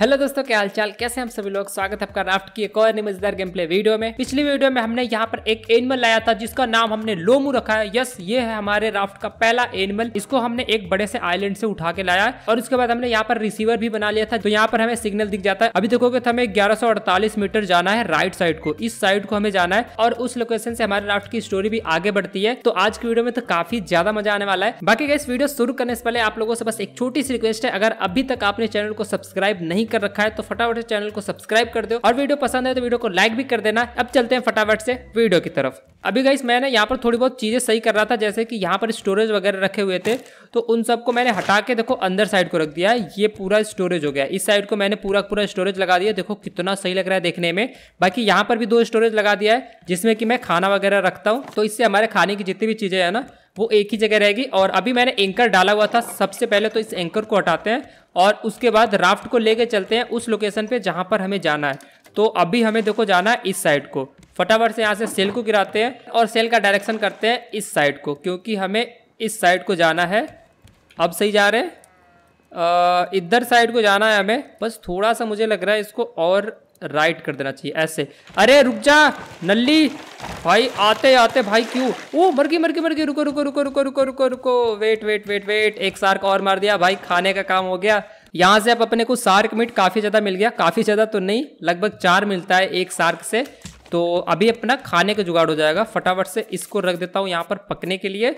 hello दोस्तों क्या हालचाल कैसे हम सभी लोग स्वागत है आपका राफ्ट की एक और मजेदार गेम प्ले वीडियो में पिछली वीडियो में हमने यहाँ पर एक एनिमल लाया था जिसका नाम हमने लोमू रखा है यस ये है हमारे राफ्ट का पहला एनिमल इसको हमने एक बड़े से आइलैंड से उठा के लाया और उसके बाद हमने यहाँ पर रिसीवर भी बना लिया था तो यहाँ पर हमें सिग्नल दिख जाता है अभी देखोगे तो हमें ग्यारह मीटर जाना है राइट साइड को इस साइड को हमें जाना है और उस लोकेशन से हमारे राफ्ट की स्टोरी भी आगे बढ़ती है तो आज की वीडियो में तो काफी ज्यादा मजा आने वाला है बाकी इस वीडियो शुरू करने से पहले आप लोगों से बस एक छोटी सी रिक्वेस्ट है अगर अभी तक आपने चैनल को सब्सक्राइब नहीं नहीं कर रखा है तो फटाफट से चैनल को सब्सक्राइब कर दो और वीडियो पसंद है तो वीडियो को लाइक भी कर देना अब चलते हैं फटाफट से वीडियो की तरफ अभी गाइस मैंने यहाँ पर थोड़ी बहुत चीज़ें सही कर रहा था जैसे कि यहाँ पर स्टोरेज वगैरह रखे हुए थे तो उन सबको मैंने हटा के देखो अंदर साइड को रख दिया ये पूरा स्टोरेज हो गया इस साइड को मैंने पूरा पूरा स्टोरेज लगा दिया देखो कितना सही लग रहा है देखने में बाकी यहाँ पर भी दो स्टोरेज लगा दिया है जिसमें कि मैं खाना वगैरह रखता हूँ तो इससे हमारे खाने की जितनी भी चीज़ें हैं ना वो एक ही जगह रहेगी और अभी मैंने एंकर डाला हुआ था सबसे पहले तो इस एंकर को हटाते हैं और उसके बाद राफ्ट को लेके चलते हैं उस लोकेशन पे जहाँ पर हमें जाना है तो अभी हमें देखो जाना है इस साइड को फटाफट से यहाँ से सेल को गिराते हैं और सेल का डायरेक्शन करते हैं इस साइड को क्योंकि हमें इस साइड को जाना है अब सही जा रहे हैं इधर साइड को जाना है हमें बस थोड़ा सा मुझे लग रहा है इसको और राइट कर देना चाहिए ऐसे अरे रुक जा नल्ली भाई आते आते भाई क्यों ओ मर गई मर गई मर गई रुको रुको रुको रुको रुको रुको रुको वेट वेट वेट वेट एक सार्क और मार दिया भाई खाने का काम हो गया यहाँ से अब अपने को सार्क मीट काफ़ी ज़्यादा मिल गया काफ़ी ज़्यादा तो नहीं लगभग चार मिलता है एक सार्क से तो अभी अपना खाने का जुगाड़ हो जाएगा फटाफट से इसको रख देता हूँ यहाँ पर पकने के लिए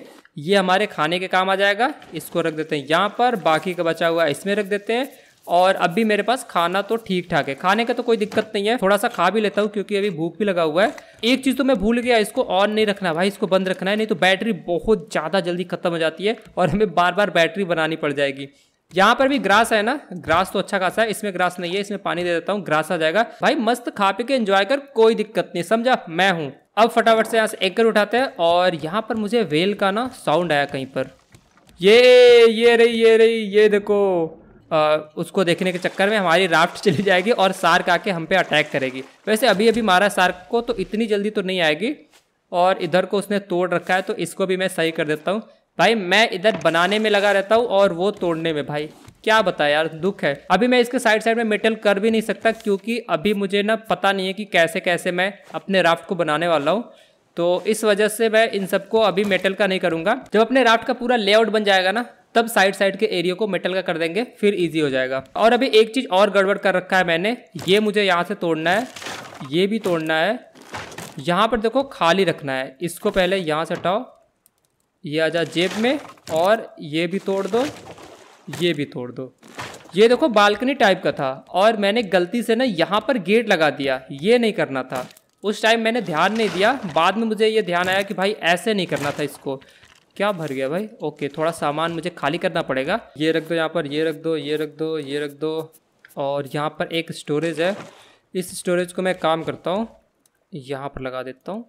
ये हमारे खाने के काम आ जाएगा इसको रख देते हैं यहाँ पर बाकी का बचा हुआ इसमें रख देते हैं और अब भी मेरे पास खाना तो ठीक ठाक है खाने का तो कोई दिक्कत नहीं है थोड़ा सा खा भी लेता हूँ क्योंकि अभी भूख भी लगा हुआ है एक चीज़ तो मैं भूल गया इसको ऑन नहीं रखना भाई इसको बंद रखना है नहीं तो बैटरी बहुत ज़्यादा जल्दी खत्म हो जाती है और हमें बार बार बैटरी बनानी पड़ जाएगी यहाँ पर भी ग्रास है ना ग्रास तो अच्छा खासा है इसमें ग्रास नहीं है इसमें पानी दे देता हूँ ग्रास आ जाएगा भाई मस्त खा पी के एंजॉय कर कोई दिक्कत नहीं समझा मैं हूँ अब फटाफट से यहाँ से एकर उठाते हैं और यहाँ पर मुझे वेल का ना साउंड आया कहीं पर ये ये रही ये रही ये देखो आ, उसको देखने के चक्कर में हमारी राफ्ट चली जाएगी और सार्क आके हम पे अटैक करेगी वैसे अभी अभी मारा सार्क को तो इतनी जल्दी तो नहीं आएगी और इधर को उसने तोड़ रखा है तो इसको भी मैं सही कर देता हूँ भाई मैं इधर बनाने में लगा रहता हूँ और वो तोड़ने में भाई क्या बताया यार दुख है अभी मैं इसके साइड साइड में मेटल कर भी नहीं सकता क्योंकि अभी मुझे ना पता नहीं है कि कैसे कैसे मैं अपने राफ्ट को बनाने वाला हूँ तो इस वजह से मैं इन सबको अभी मेटल का नहीं करूँगा जब अपने राफ्ट का पूरा लेआउट बन जाएगा ना तब साइड साइड के एरिया को मेटल का कर देंगे फिर ईजी हो जाएगा और अभी एक चीज़ और गड़बड़ कर रखा है मैंने ये मुझे यहाँ से तोड़ना है ये भी तोड़ना है यहाँ पर देखो खाली रखना है इसको पहले यहाँ से हटाओ ये आ जा जेब में और ये भी तोड़ दो ये भी तोड़ दो ये देखो बालकनी टाइप का था और मैंने गलती से ना यहाँ पर गेट लगा दिया ये नहीं करना था उस टाइम मैंने ध्यान नहीं दिया बाद में मुझे ये ध्यान आया कि भाई ऐसे नहीं करना था इसको क्या भर गया भाई ओके थोड़ा सामान मुझे खाली करना पड़ेगा ये रख दो यहाँ पर ये रख दो ये रख दो ये रख दो और यहाँ पर एक स्टोरेज है इस स्टोरेज को मैं काम करता हूँ यहाँ पर लगा देता हूँ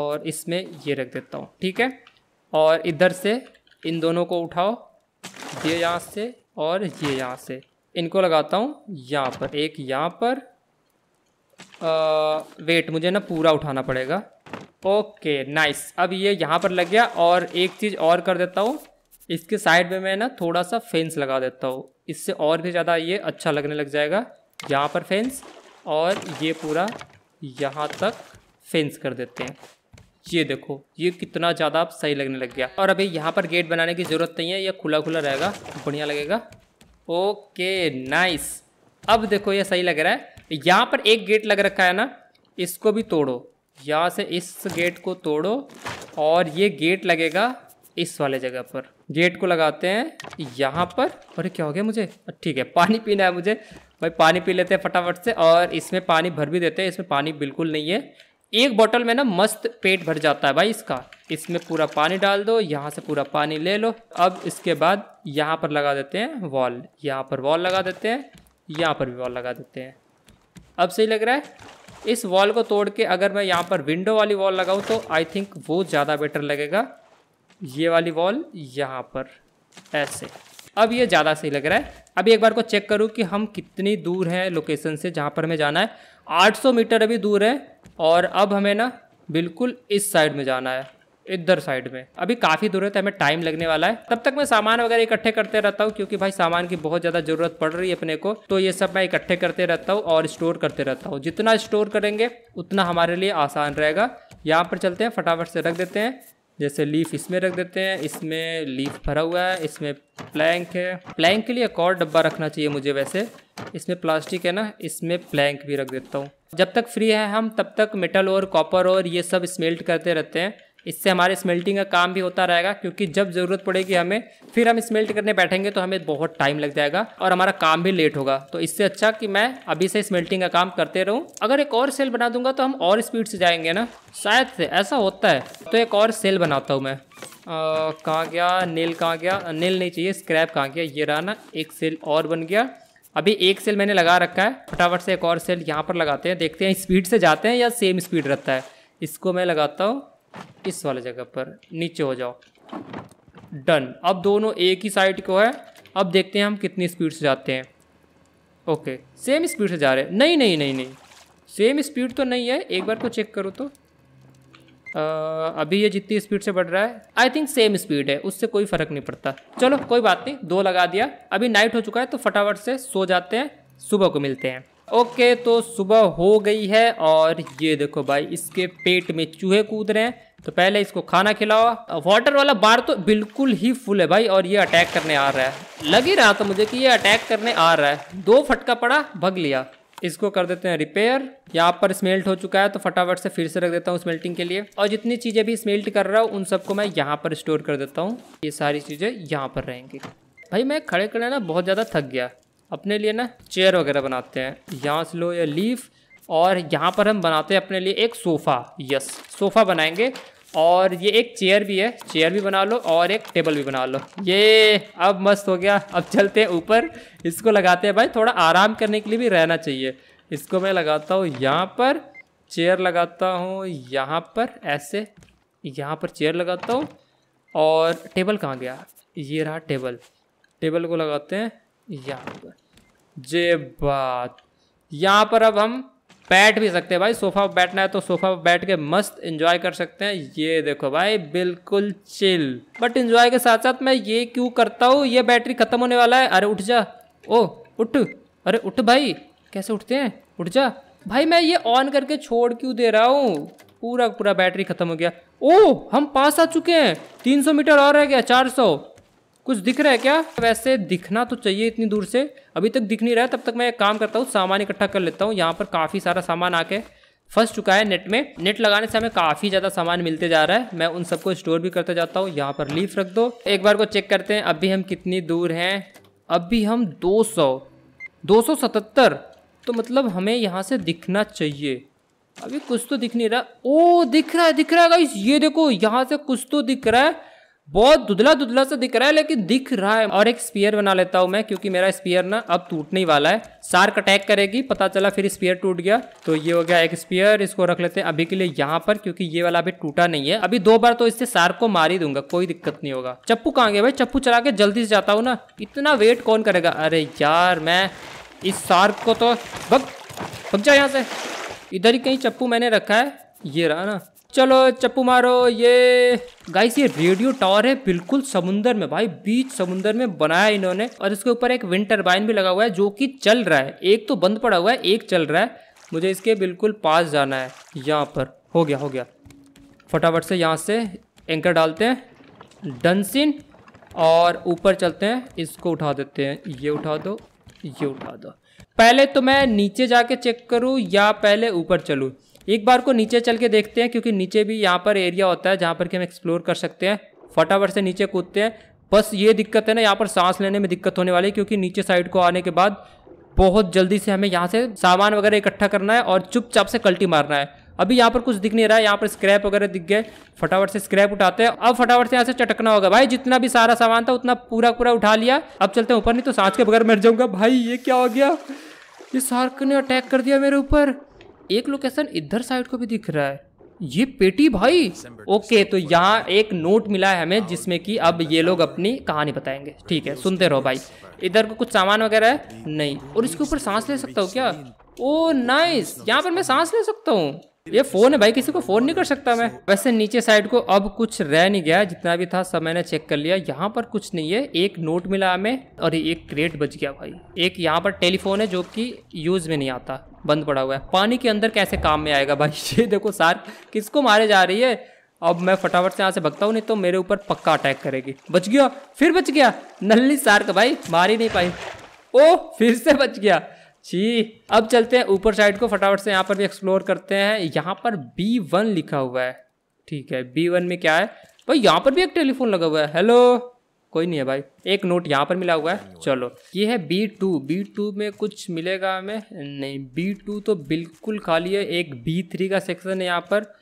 और इसमें ये रख देता हूँ ठीक है और इधर से इन दोनों को उठाओ ये यहाँ से और ये यहाँ से इनको लगाता हूँ यहाँ पर एक यहाँ पर आ, वेट मुझे ना पूरा उठाना पड़ेगा ओके नाइस अब ये यहाँ पर लग गया और एक चीज़ और कर देता हूँ इसके साइड में मैं ना थोड़ा सा फेंस लगा देता हूँ इससे और भी ज़्यादा ये अच्छा लगने लग जाएगा यहाँ पर फेंस और ये पूरा यहाँ तक फेंस कर देते हैं ये देखो ये कितना ज़्यादा अब सही लगने लग गया और अभी यहाँ पर गेट बनाने की ज़रूरत नहीं है यह खुला खुला रहेगा बढ़िया लगेगा ओके नाइस अब देखो यह सही लग रहा है यहाँ पर एक गेट लग रखा है ना इसको भी तोड़ो यहाँ से इस गेट को तोड़ो और ये गेट लगेगा इस वाले जगह पर गेट को लगाते हैं यहाँ पर अरे क्या हो गया मुझे ठीक है पानी पीना है मुझे भाई पानी पी लेते हैं फटाफट से और इसमें पानी भर भी देते हैं इसमें पानी बिल्कुल नहीं है एक बोतल में ना मस्त पेट भर जाता है भाई इसका इसमें पूरा पानी डाल दो यहाँ से पूरा पानी ले लो अब इसके बाद यहाँ पर लगा देते हैं वॉल यहाँ पर वॉल लगा देते हैं यहाँ पर भी वॉल लगा देते हैं अब सही लग रहा है इस वॉल को तोड़ के अगर मैं यहाँ पर विंडो वाली वॉल लगाऊँ तो आई थिंक वो ज़्यादा बेटर लगेगा ये वाली वॉल यहाँ पर ऐसे अब ये ज़्यादा सही लग रहा है अभी एक बार को चेक करूँ कि हम कितनी दूर हैं लोकेशन से जहाँ पर हमें जाना है 800 मीटर अभी दूर है और अब हमें ना बिल्कुल इस साइड में जाना है इधर साइड में अभी काफ़ी दूर है तो हमें टाइम लगने वाला है तब तक मैं सामान वगैरह इकट्ठे करते रहता हूँ क्योंकि भाई सामान की बहुत ज़्यादा ज़रूरत पड़ रही है अपने को तो ये सब मैं इकट्ठे करते रहता हूँ और स्टोर करते रहता हूँ जितना स्टोर करेंगे उतना हमारे लिए आसान रहेगा यहाँ पर चलते हैं फटाफट से रख देते हैं जैसे लीफ इसमें रख देते हैं इसमें लीफ भरा हुआ है इसमें प्लैंक है प्लैंक के लिए एक और डब्बा रखना चाहिए मुझे वैसे इसमें प्लास्टिक है ना इसमें प्लैंक भी रख देता हूँ जब तक फ्री है हम तब तक मेटल और कॉपर और ये सब स्मेल्ट करते रहते हैं इससे हमारे स्मेल्टिंग का काम भी होता रहेगा क्योंकि जब ज़रूरत पड़ेगी हमें फिर हम स्मेल्ट करने बैठेंगे तो हमें बहुत टाइम लग जाएगा और हमारा काम भी लेट होगा तो इससे अच्छा कि मैं अभी से स्मेल्टिंग का काम करते रहूँ अगर एक और सेल बना दूंगा तो हम और स्पीड से जाएंगे ना शायद से ऐसा होता है तो एक और सेल बनाता हूँ मैं कहाँ गया नील कहाँ गया नील नहीं चाहिए स्क्रैप कहाँ गया ये रहा ना एक सेल और बन गया अभी एक सेल मैंने लगा रखा है फटाफट से एक और सेल यहाँ पर लगाते हैं देखते हैं स्पीड से जाते हैं या सेम स्पीड रहता है इसको मैं लगाता हूँ इस वाले जगह पर नीचे हो जाओ डन अब दोनों एक ही साइड को है अब देखते हैं हम कितनी स्पीड से जाते हैं ओके सेम स्पीड से जा रहे हैं नहीं नहीं नहीं नहीं सेम स्पीड तो नहीं है एक बार को चेक करो तो आ, अभी ये जितनी स्पीड से बढ़ रहा है आई थिंक सेम स्पीड है उससे कोई फ़र्क नहीं पड़ता चलो कोई बात नहीं दो लगा दिया अभी नाइट हो चुका है तो फटाफट से सो जाते हैं सुबह को मिलते हैं ओके तो सुबह हो गई है और ये देखो भाई इसके पेट में चूहे कूद रहे हैं तो पहले इसको खाना खिलाओ वाटर वाला बार तो बिल्कुल ही फुल है भाई और ये अटैक करने आ रहा है लग ही रहा था मुझे कि ये अटैक करने आ रहा है दो फटका पड़ा भग लिया इसको कर देते हैं रिपेयर यहाँ पर स्मेल्ट हो चुका है तो फटाफट से फिर से रख देता हूँ स्मेल्टिंग के लिए और जितनी चीज़ें भी स्मेल्ट कर रहा हूँ उन सबको मैं यहाँ पर स्टोर कर देता हूँ ये सारी चीज़ें यहाँ पर रहेंगी भाई मैं खड़े खड़े ना बहुत ज़्यादा थक गया अपने लिए ना चेयर वगैरह बनाते हैं यहाँ से लो या लीफ और यहाँ पर हम बनाते हैं अपने लिए एक सोफ़ा यस सोफ़ा बनाएंगे और ये एक चेयर भी है चेयर भी बना लो और एक टेबल भी बना लो ये अब मस्त हो गया अब चलते हैं ऊपर इसको लगाते हैं भाई थोड़ा आराम करने के लिए भी रहना चाहिए इसको मैं लगाता हूँ यहाँ पर चेयर लगाता हूँ यहाँ पर ऐसे यहाँ पर चेयर लगाता हूँ और टेबल कहाँ गया ये रहा टेबल टेबल को लगाते हैं यहाँ पर जे बात यहाँ पर अब हम बैठ भी सकते हैं भाई सोफा पर बैठना है तो सोफा पर बैठ के मस्त एंजॉय कर सकते हैं ये देखो भाई बिल्कुल चिल बट एंजॉय के साथ साथ मैं ये क्यों करता हूँ ये बैटरी खत्म होने वाला है अरे उठ जा ओ उठ अरे उठ भाई कैसे उठते हैं उठ जा भाई मैं ये ऑन करके छोड़ क्यों दे रहा हूँ पूरा पूरा बैटरी खत्म हो गया ओ हम पास आ चुके हैं 300 मीटर और रह गया 400 कुछ दिख रहा है क्या वैसे दिखना तो चाहिए इतनी दूर से अभी तक दिख नहीं रहा है तब तक मैं एक काम करता हूँ सामान इकट्ठा कर लेता हूँ यहाँ पर काफ़ी सारा सामान आके फंस चुका है नेट में नेट लगाने से हमें काफ़ी ज़्यादा सामान मिलते जा रहा है मैं उन सबको स्टोर भी करता जाता हूँ यहाँ पर लीफ रख दो एक बार को चेक करते हैं अभी हम कितनी दूर हैं अभी हम 200 277 तो मतलब हमें यहाँ से दिखना चाहिए अभी कुछ तो दिख नहीं रहा ओ दिख रहा है दिख रहा है गाइस ये देखो यहाँ से कुछ तो दिख रहा है बहुत दुधला दुधला सा दिख रहा है लेकिन दिख रहा है और एक स्पीयर बना लेता हूँ मैं क्योंकि मेरा स्पीयर ना अब टूटने वाला है सार्क अटैक करेगी पता चला फिर स्पीयर टूट गया तो ये हो गया एक स्पीयर इसको रख लेते हैं अभी के लिए यहाँ पर क्योंकि ये वाला अभी टूटा नहीं है अभी दो बार तो इससे सार्क को मार ही दूंगा कोई दिक्कत नहीं होगा चप्पू कहाँ गया भाई चप्पू चला के जल्दी से जाता हूँ ना इतना वेट कौन करेगा अरे यार मैं इस सार्क को तो भग भग जाओ यहाँ से इधर ही कहीं चप्पू मैंने रखा है ये रहा ना चलो चप्पू मारो ये गाइस ये रेडियो टावर है बिल्कुल समुन्दर में भाई बीच समुन्दर में बनाया इन्होंने और इसके ऊपर एक विंड टर्बाइन भी लगा हुआ है जो कि चल रहा है एक तो बंद पड़ा हुआ है एक चल रहा है मुझे इसके बिल्कुल पास जाना है यहाँ पर हो गया हो गया फटाफट से यहाँ से एंकर डालते हैं डनसिन और ऊपर चलते हैं इसको उठा देते हैं ये उठा दो ये उठा दो पहले तो मैं नीचे जाके चेक करूँ या पहले ऊपर चलूँ एक बार को नीचे चल के देखते हैं क्योंकि नीचे भी यहाँ पर एरिया होता है जहाँ पर कि हम एक्सप्लोर कर सकते हैं फटाफट से नीचे कूदते हैं बस ये दिक्कत है ना यहाँ पर सांस लेने में दिक्कत होने वाली है क्योंकि नीचे साइड को आने के बाद बहुत जल्दी से हमें यहाँ से सामान वगैरह इकट्ठा करना है और चुपचाप से कल्टी मारना है अभी यहाँ पर कुछ दिख नहीं रहा है यहाँ पर स्क्रैप वगैरह दिख गए फटाफट से स्क्रैप उठाते हैं अब फटाफट से यहाँ से चटकना होगा भाई जितना भी सारा सामान था उतना पूरा पूरा उठा लिया अब चलते हैं ऊपर नहीं तो सांस के बगैर मर जाऊंगा भाई ये क्या हो गया ये सार्क ने अटैक कर दिया मेरे ऊपर एक लोकेशन इधर साइड को भी दिख रहा है ये पेटी भाई ओके तो यहाँ एक नोट मिला है हमें जिसमें कि अब ये लोग अपनी कहानी बताएंगे ठीक है सुनते रहो भाई इधर को कुछ सामान वगैरह है नहीं और इसके ऊपर सांस ले सकता हूँ क्या ओ oh, नाइस यहाँ पर मैं सांस ले सकता हूँ ये फोन है भाई किसी को फोन नहीं कर सकता मैं वैसे नीचे साइड को अब कुछ रह नहीं गया जितना भी था सब मैंने चेक कर लिया यहाँ पर कुछ नहीं है एक नोट मिला हमें और एक क्रेट बच गया भाई एक यहाँ पर टेलीफोन है जो कि यूज में नहीं आता बंद पड़ा हुआ है पानी के अंदर कैसे काम में आएगा भाई ये देखो सार किसको मारे जा रही है अब मैं फटाफट से यहाँ से भगता हूँ नहीं तो मेरे ऊपर पक्का अटैक करेगी बच गया फिर बच गया नल्ली सार का भाई मार ही नहीं पाई ओ फिर से बच गया जी अब चलते हैं ऊपर साइड को फटाफट से यहाँ पर भी एक्सप्लोर करते हैं यहाँ पर बी वन लिखा हुआ है ठीक है बी वन में क्या है भाई यहाँ पर भी एक टेलीफोन लगा हुआ है हेलो कोई नहीं है भाई एक नोट यहाँ पर मिला हुआ है चलो ये है बी टू बी टू में कुछ मिलेगा हमें नहीं बी टू तो बिल्कुल खाली है एक बी थ्री का सेक्शन है यहाँ पर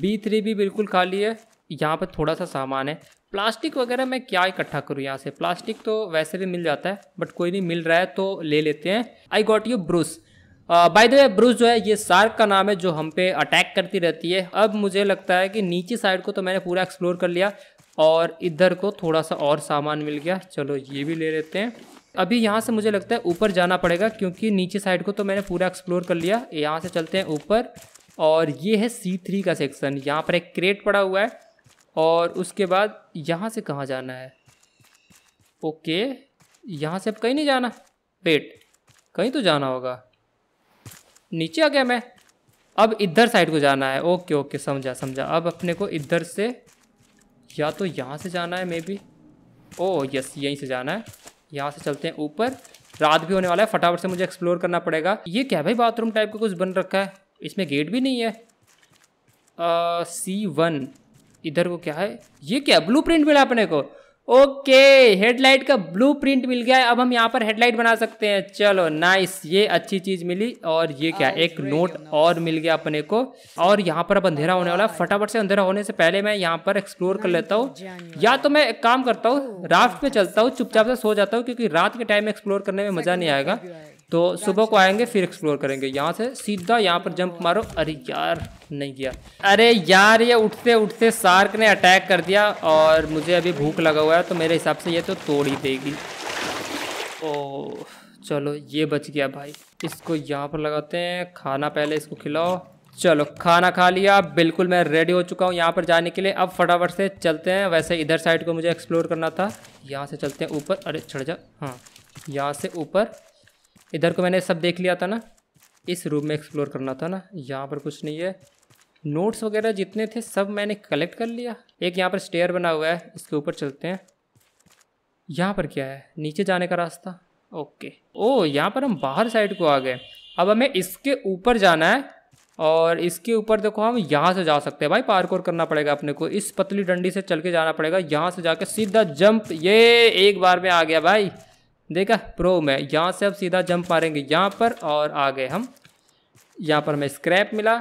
बी थ्री भी बिल्कुल खाली है यहाँ पर थोड़ा सा सामान है प्लास्टिक वगैरह मैं क्या इकट्ठा करूँ यहाँ से प्लास्टिक तो वैसे भी मिल जाता है बट कोई नहीं मिल रहा है तो ले लेते हैं I got you Bruce by the way Bruce जो है ये सार्क का नाम है जो हम पे अटैक करती रहती है अब मुझे लगता है कि नीचे साइड को तो मैंने पूरा एक्सप्लोर कर लिया और इधर को थोड़ा सा और सामान मिल गया चलो ये भी ले लेते हैं अभी यहाँ से मुझे लगता है ऊपर जाना पड़ेगा क्योंकि नीचे साइड को तो मैंने पूरा एक्सप्लोर कर लिया यहाँ से चलते हैं ऊपर और ये है सी थ्री का सेक्शन यहाँ पर एक क्रेट पड़ा हुआ है और उसके बाद यहाँ से कहाँ जाना है ओके यहाँ से अब कहीं नहीं जाना वेट कहीं तो जाना होगा नीचे आ गया मैं अब इधर साइड को जाना है ओके ओके समझा समझा अब अपने को इधर से या तो यहाँ से जाना है मे बी ओ यस यहीं से जाना है यहाँ से चलते हैं ऊपर रात भी होने वाला है फटाफट से मुझे एक्सप्लोर करना पड़ेगा ये क्या भाई बाथरूम टाइप का कुछ बन रखा है इसमें गेट भी नहीं है सी वन इधर को क्या है ये क्या ब्लू प्रिंट मिला अपने को ओके हेडलाइट का ब्लू प्रिंट मिल गया है अब हम यहाँ पर हेडलाइट बना सकते हैं चलो नाइस ये अच्छी चीज मिली और ये क्या एक नोट और मिल गया अपने को और यहाँ पर अब अंधेरा होने वाला फटाफट से अंधेरा होने से पहले मैं यहाँ पर एक्सप्लोर कर लेता हूँ या तो मैं एक काम करता हूँ राफ्ट पे चलता हूँ चुपचाप से सो जाता हूँ क्योंकि रात के टाइम एक्सप्लोर करने में मजा नहीं आएगा तो सुबह को आएंगे फिर एक्सप्लोर करेंगे यहाँ से सीधा यहाँ पर जंप मारो अरे यार नहीं किया अरे यार ये उठते उठते सार्क ने अटैक कर दिया और मुझे अभी भूख लगा हुआ है तो मेरे हिसाब से ये तो तोड़ ही देगी ओ चलो ये बच गया भाई इसको यहाँ पर लगाते हैं खाना पहले इसको खिलाओ चलो खाना खा लिया बिल्कुल मैं रेडी हो चुका हूँ यहाँ पर जाने के लिए अब फटाफट से चलते हैं वैसे इधर साइड को मुझे एक्सप्लोर करना था यहाँ से चलते हैं ऊपर अरे चढ़ जा हाँ यहाँ से ऊपर इधर को मैंने सब देख लिया था ना इस रूम में एक्सप्लोर करना था ना यहाँ पर कुछ नहीं है नोट्स वगैरह जितने थे सब मैंने कलेक्ट कर लिया एक यहाँ पर स्टेयर बना हुआ है इसके ऊपर चलते हैं यहाँ पर क्या है नीचे जाने का रास्ता ओके ओ यहाँ पर हम बाहर साइड को आ गए अब हमें इसके ऊपर जाना है और इसके ऊपर देखो हम यहाँ से जा सकते हैं भाई पार्कोर करना पड़ेगा अपने को इस पतली डंडी से चल के जाना पड़ेगा यहाँ से जाके सीधा जंप ये एक बार में आ गया भाई देखा प्रो में यहाँ से अब सीधा जंप मारेंगे यहाँ पर और आ गए हम यहाँ पर हमें स्क्रैप मिला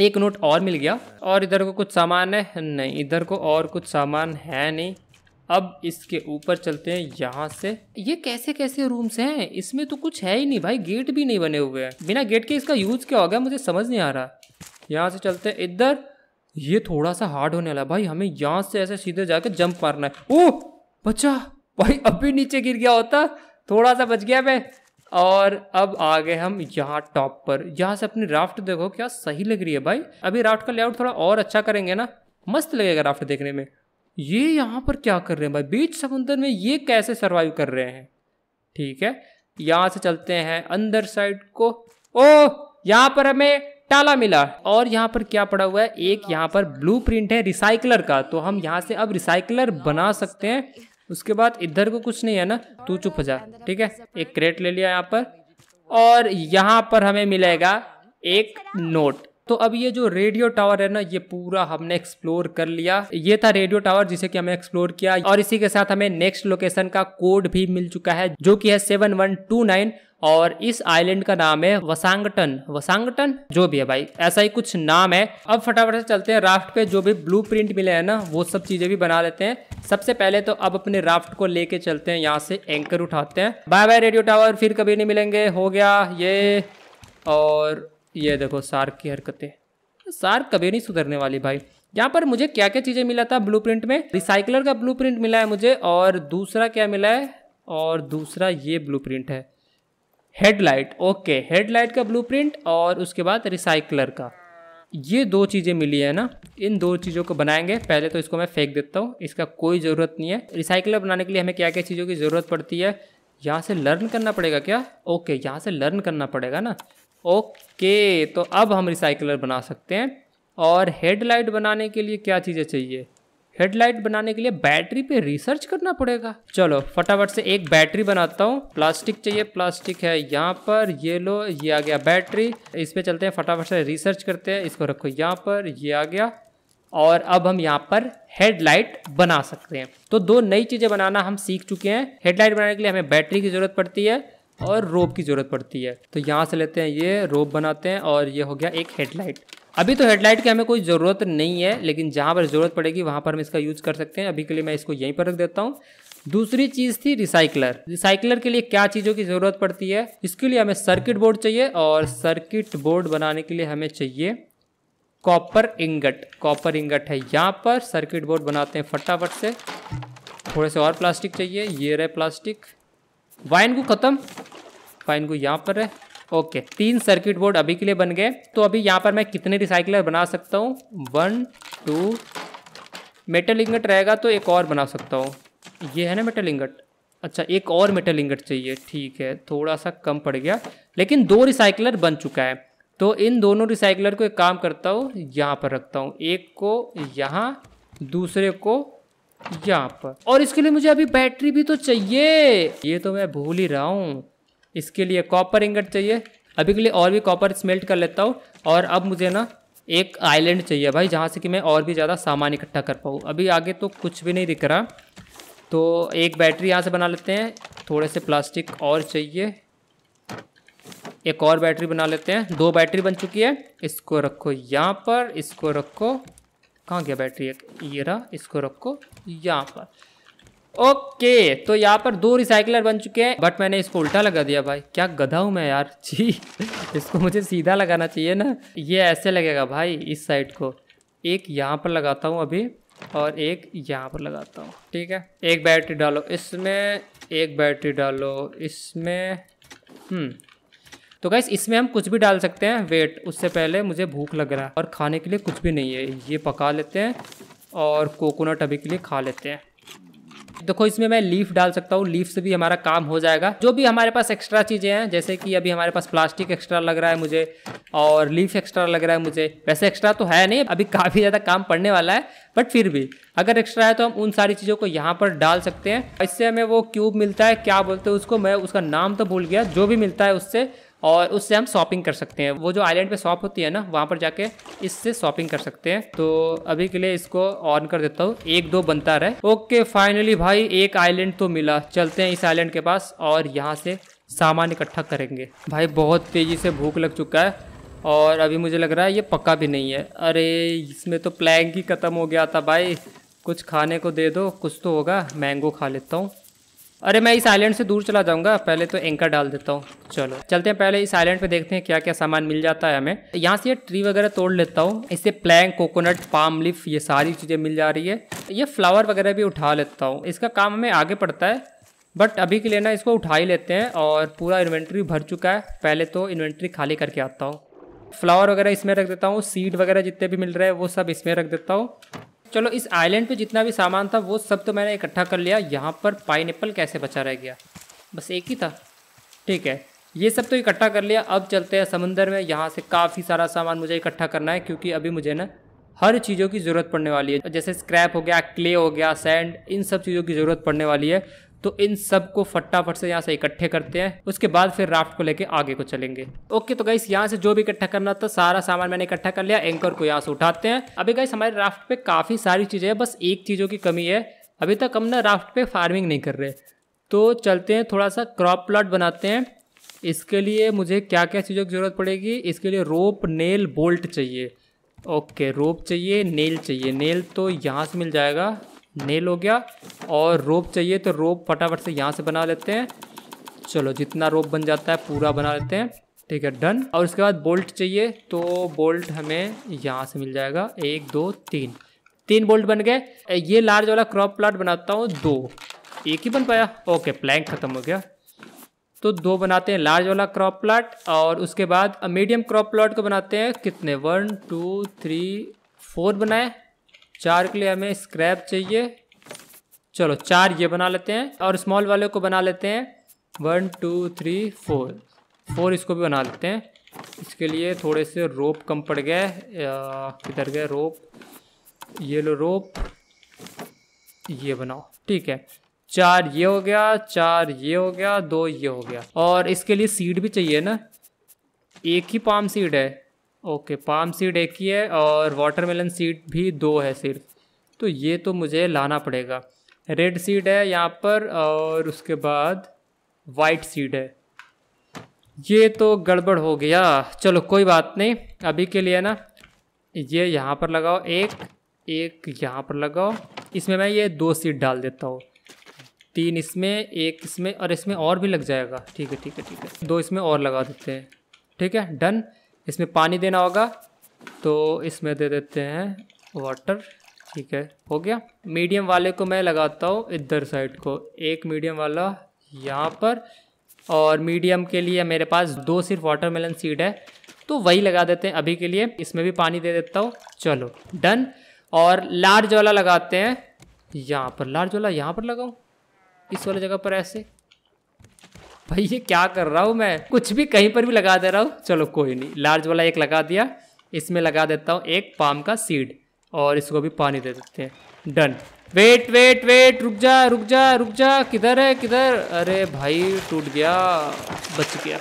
एक नोट और मिल गया और इधर को कुछ सामान है नहीं इधर को और कुछ सामान है नहीं अब इसके ऊपर चलते हैं यहाँ से ये कैसे कैसे रूम्स हैं इसमें तो कुछ है ही नहीं भाई गेट भी नहीं बने हुए हैं बिना गेट के इसका यूज़ क्या होगा मुझे समझ नहीं आ रहा यहाँ से चलते हैं इधर ये थोड़ा सा हार्ड होने वाला भाई हमें यहाँ से ऐसे सीधे जाके जंप मारना है ओह बच्चा भाई अभी नीचे गिर गया होता थोड़ा सा बच गया मैं और अब आ गए हम यहाँ टॉप पर यहाँ से अपनी राफ्ट देखो क्या सही लग रही है भाई अभी राफ्ट का लेआउट थोड़ा और अच्छा करेंगे ना मस्त लगेगा राफ्ट देखने में ये यहाँ पर क्या कर रहे हैं भाई बीच समुंदर में ये कैसे सर्वाइव कर रहे हैं ठीक है यहाँ से चलते हैं अंदर साइड को ओ यहाँ पर हमें टाला मिला और यहाँ पर क्या पड़ा हुआ है एक यहाँ पर ब्लू प्रिंट है रिसाइकलर का तो हम यहाँ से अब रिसाइकलर बना सकते हैं उसके बाद इधर को कुछ नहीं है ना तू चुप जा ठीक है एक क्रेट ले लिया यहाँ पर और यहाँ पर हमें मिलेगा एक नोट तो अब ये जो रेडियो टावर है ना ये पूरा हमने एक्सप्लोर कर लिया ये था रेडियो टावर जिसे कि हमें एक्सप्लोर किया और इसी के साथ हमें नेक्स्ट लोकेशन का कोड भी मिल चुका है जो कि है सेवन वन टू नाइन और इस आइलैंड का नाम है वसांगटन वसांगटन जो भी है भाई ऐसा ही कुछ नाम है अब फटाफट से चलते हैं राफ्ट पे जो भी ब्लू प्रिंट मिले हैं ना वो सब चीजें भी बना लेते हैं सबसे पहले तो अब अपने राफ्ट को लेके चलते हैं यहाँ से एंकर उठाते हैं बाय बाय रेडियो टावर फिर कभी नहीं मिलेंगे हो गया ये और ये देखो सार्क की हरकतें सार्क कभी नहीं सुधरने वाली भाई यहाँ पर मुझे क्या क्या चीज़ें मिला था ब्लूप्रिंट में रिसाइकलर का ब्लूप्रिंट मिला है मुझे और दूसरा क्या मिला है और दूसरा ये ब्लूप्रिंट है हेडलाइट ओके हेडलाइट का ब्लूप्रिंट और उसके बाद रिसाइकलर का ये दो चीज़ें मिली है ना इन दो चीज़ों को बनाएंगे पहले तो इसको मैं फेंक देता हूँ इसका कोई ज़रूरत नहीं है रिसाइकलर बनाने के लिए हमें क्या क्या चीज़ों की ज़रूरत पड़ती है यहाँ से लर्न करना पड़ेगा क्या ओके यहाँ से लर्न करना पड़ेगा ना ओके तो अब हम रिसाइकलर बना सकते हैं और हेडलाइट बनाने के लिए क्या चीज़ें चाहिए हेडलाइट बनाने के लिए बैटरी पे रिसर्च करना पड़ेगा चलो फटाफट से एक बैटरी बनाता हूँ प्लास्टिक चाहिए प्लास्टिक है यहाँ पर ये लो ये आ गया बैटरी इस पर चलते हैं फटाफट से रिसर्च करते हैं इसको रखो यहाँ पर ये आ गया और अब हम यहाँ पर हेडलाइट बना सकते हैं तो दो नई चीज़ें बनाना हम सीख चुके हैं हेडलाइट बनाने के लिए हमें बैटरी की ज़रूरत पड़ती है और रोप की ज़रूरत पड़ती है तो यहाँ से लेते हैं ये रोप बनाते हैं और ये हो गया एक हेडलाइट अभी तो हेडलाइट की हमें कोई ज़रूरत नहीं है लेकिन जहाँ पर ज़रूरत पड़ेगी वहाँ पर हम इसका यूज़ कर सकते हैं अभी के लिए मैं इसको यहीं पर रख देता हूँ दूसरी चीज़ थी रिसाइकलर रिसाइकलर के लिए क्या चीज़ों की ज़रूरत पड़ती है इसके लिए हमें सर्किट बोर्ड चाहिए और सर्किट बोर्ड बनाने के लिए हमें चाहिए कॉपर इंगट कॉपर इंगट है यहाँ पर सर्किट बोर्ड बनाते हैं फटाफट से थोड़े से और प्लास्टिक चाहिए ये रहे प्लास्टिक वाइन को ख़त्म वाइन को यहाँ पर है ओके तीन सर्किट बोर्ड अभी के लिए बन गए तो अभी यहाँ पर मैं कितने रिसाइकलर बना सकता हूँ वन टू मेटल इंगट रहेगा तो एक और बना सकता हूँ ये है ना मेटल इंगट अच्छा एक और मेटल इंगट चाहिए ठीक है थोड़ा सा कम पड़ गया लेकिन दो रिसाइकलर बन चुका है तो इन दोनों रिसाइकलर को एक काम करता हूँ यहाँ पर रखता हूँ एक को यहाँ दूसरे को यहाँ पर और इसके लिए मुझे अभी बैटरी भी तो चाहिए ये तो मैं भूल ही रहा हूँ इसके लिए कॉपर इंगट चाहिए अभी के लिए और भी कॉपर स्मेल्ट कर लेता हूँ और अब मुझे ना एक आइलैंड चाहिए भाई जहाँ से कि मैं और भी ज़्यादा सामान इकट्ठा कर पाऊँ अभी आगे तो कुछ भी नहीं दिख रहा तो एक बैटरी यहाँ से बना लेते हैं थोड़े से प्लास्टिक और चाहिए एक और बैटरी बना लेते हैं दो बैटरी बन चुकी है इसको रखो यहाँ पर इसको रखो कहाँ गया बैटरी एक ये रहा इसको रखो यहाँ पर ओके तो यहाँ पर दो रिसाइकलर बन चुके हैं बट मैंने इसको उल्टा लगा दिया भाई क्या गधा हूँ मैं यार जी इसको मुझे सीधा लगाना चाहिए ना ये ऐसे लगेगा भाई इस साइड को एक यहाँ पर लगाता हूँ अभी और एक यहाँ पर लगाता हूँ ठीक है एक बैटरी डालो इसमें एक बैटरी डालो इसमें हम्म तो गैस इसमें हम कुछ भी डाल सकते हैं वेट उससे पहले मुझे भूख लग रहा है और खाने के लिए कुछ भी नहीं है ये पका लेते हैं और कोकोनट अभी के लिए खा लेते हैं देखो इसमें मैं लीफ डाल सकता हूँ लीफ से भी हमारा काम हो जाएगा जो भी हमारे पास एक्स्ट्रा चीज़ें हैं जैसे कि अभी हमारे पास प्लास्टिक एक्स्ट्रा लग रहा है मुझे और लीफ एक्स्ट्रा लग रहा है मुझे वैसे एक्स्ट्रा तो है नहीं अभी काफ़ी ज़्यादा काम पड़ने वाला है बट फिर भी अगर एक्स्ट्रा है तो हम उन सारी चीज़ों को यहाँ पर डाल सकते हैं इससे हमें वो क्यूब मिलता है क्या बोलते हैं उसको मैं उसका नाम तो भूल गया जो भी मिलता है उससे और उससे हम शॉपिंग कर सकते हैं वो जो आइलैंड पे शॉप होती है ना वहाँ पर जाके इससे शॉपिंग कर सकते हैं तो अभी के लिए इसको ऑन कर देता हूँ एक दो बनता रहे ओके फाइनली भाई एक आइलैंड तो मिला चलते हैं इस आइलैंड के पास और यहाँ से सामान इकट्ठा करेंगे भाई बहुत तेज़ी से भूख लग चुका है और अभी मुझे लग रहा है ये पक्का भी नहीं है अरे इसमें तो प्लैंग ही ख़त्म हो गया था भाई कुछ खाने को दे दो कुछ तो होगा मैंगो खा लेता हूँ अरे मैं इस आइलैंड से दूर चला जाऊंगा पहले तो एंकर डाल देता हूँ चलो चलते हैं पहले इस आइलैंड पे देखते हैं क्या क्या सामान मिल जाता है हमें यहाँ से ये ट्री वगैरह तोड़ लेता हूँ इससे प्लैंक कोकोनट पाम लिफ ये सारी चीज़ें मिल जा रही है ये फ्लावर वगैरह भी उठा लेता हूँ इसका काम हमें आगे पड़ता है बट अभी के लिए ना इसको उठा ही लेते हैं और पूरा इन्वेंट्री भर चुका है पहले तो इन्वेंट्री खाली करके आता हूँ फ्लावर वगैरह इसमें रख देता हूँ सीड वगैरह जितने भी मिल रहे हैं वो सब इसमें रख देता हूँ चलो इस आइलैंड पे जितना भी सामान था वो सब तो मैंने इकट्ठा कर लिया यहाँ पर पाइन कैसे बचा रह गया बस एक ही था ठीक है ये सब तो इकट्ठा कर लिया अब चलते हैं समंदर में यहाँ से काफ़ी सारा सामान मुझे इकट्ठा करना है क्योंकि अभी मुझे ना हर चीज़ों की ज़रूरत पड़ने वाली है जैसे स्क्रैप हो गया क्ले हो गया सैंड इन सब चीज़ों की ज़रूरत पड़ने वाली है तो इन सब को फटाफट से यहाँ से इकट्ठे करते हैं उसके बाद फिर राफ्ट को लेके आगे को चलेंगे ओके तो गाइस यहाँ से जो भी इकट्ठा करना था सारा सामान मैंने इकट्ठा कर लिया एंकर को यहाँ से उठाते हैं अभी गाइस हमारे राफ्ट पे काफ़ी सारी चीज़ें हैं बस एक चीज़ों की कमी है अभी तक हम ना राफ्ट पे फार्मिंग नहीं कर रहे तो चलते हैं थोड़ा सा क्रॉप प्लॉट बनाते हैं इसके लिए मुझे क्या क्या चीज़ों की ज़रूरत पड़ेगी इसके लिए रोप नेल बोल्ट चाहिए ओके रोप चाहिए नेल चाहिए नेल तो यहाँ से मिल जाएगा नेल हो गया और रोप चाहिए तो रोप फटाफट से यहाँ से बना लेते हैं चलो जितना रोप बन जाता है पूरा बना लेते हैं ठीक है डन और उसके बाद बोल्ट चाहिए तो बोल्ट हमें यहाँ से मिल जाएगा एक दो तीन तीन बोल्ट बन गए ये लार्ज वाला क्रॉप प्लाट बनाता हूँ दो एक ही बन पाया ओके प्लैंक ख़त्म हो गया तो दो बनाते हैं लार्ज वाला क्रॉप प्लाट और उसके बाद मीडियम क्रॉप प्लाट को बनाते हैं कितने वन टू थ्री फोर बनाए चार के लिए हमें स्क्रैप चाहिए चलो चार ये बना लेते हैं और स्मॉल वाले को बना लेते हैं one two three four four इसको भी बना लेते हैं इसके लिए थोड़े से रोप कम पड़ गए किधर गए रोप ये लो रोप ये बनाओ ठीक है चार ये हो गया चार ये हो गया दो ये हो गया और इसके लिए सीड भी चाहिए ना एक ही पाम सीड है ओके पाम सीड एक ही है और वाटरमेलन सीड भी दो है सिर्फ तो ये तो मुझे लाना पड़ेगा रेड सीड है यहाँ पर और उसके बाद वाइट सीड है ये तो गड़बड़ हो गया चलो कोई बात नहीं अभी के लिए ना ये यहाँ पर लगाओ एक एक यहाँ पर लगाओ इसमें मैं ये दो सीट डाल देता हूँ तीन इसमें एक इसमें और इसमें और भी लग जाएगा ठीक है ठीक है ठीक है दो इसमें और लगा देते हैं ठीक है डन इसमें पानी देना होगा तो इसमें दे देते हैं वाटर ठीक है हो गया मीडियम वाले को मैं लगाता हूँ इधर साइड को एक मीडियम वाला यहाँ पर और मीडियम के लिए मेरे पास दो सिर्फ वाटरमेलन सीड है तो वही लगा देते हैं अभी के लिए इसमें भी पानी दे देता हूँ चलो डन और लार्ज वाला लगाते हैं यहाँ पर लार्ज वाला यहाँ पर लगाऊँ इस वाली जगह पर ऐसे भाई ये क्या कर रहा हूँ मैं कुछ भी कहीं पर भी लगा दे रहा हूँ चलो कोई नहीं लार्ज वाला एक लगा दिया इसमें लगा देता हूँ एक पाम का सीड और इसको भी पानी दे देते हैं डन वेट वेट वेट रुक जा रुक जा रुक जा किधर है किधर अरे भाई टूट गया बच गया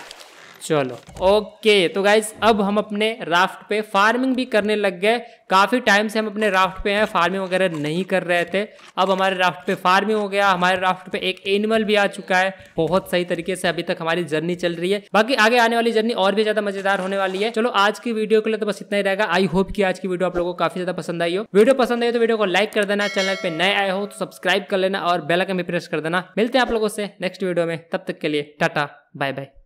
चलो ओके तो गाइज अब हम अपने राफ्ट पे फार्मिंग भी करने लग गए काफ़ी टाइम से हम अपने राफ्ट पे हैं फार्मिंग वगैरह नहीं कर रहे थे अब हमारे राफ्ट पे फार्मिंग हो गया हमारे राफ्ट पे एक एनिमल भी आ चुका है बहुत सही तरीके से अभी तक हमारी जर्नी चल रही है बाकी आगे आने वाली जर्नी और भी ज़्यादा मज़ेदार होने वाली है चलो आज की वीडियो के लिए तो बस इतना ही रहेगा आई होप की आज की वीडियो आप लोगों को काफ़ी ज़्यादा पसंद आई हो वीडियो पसंद आई तो वीडियो को लाइक कर देना चैनल पर नए आए हो तो सब्सक्राइब कर लेना और बेलाइकन भी प्रेस कर देना मिलते हैं आप लोगों से नेक्स्ट वीडियो में तब तक के लिए टाटा बाय बाय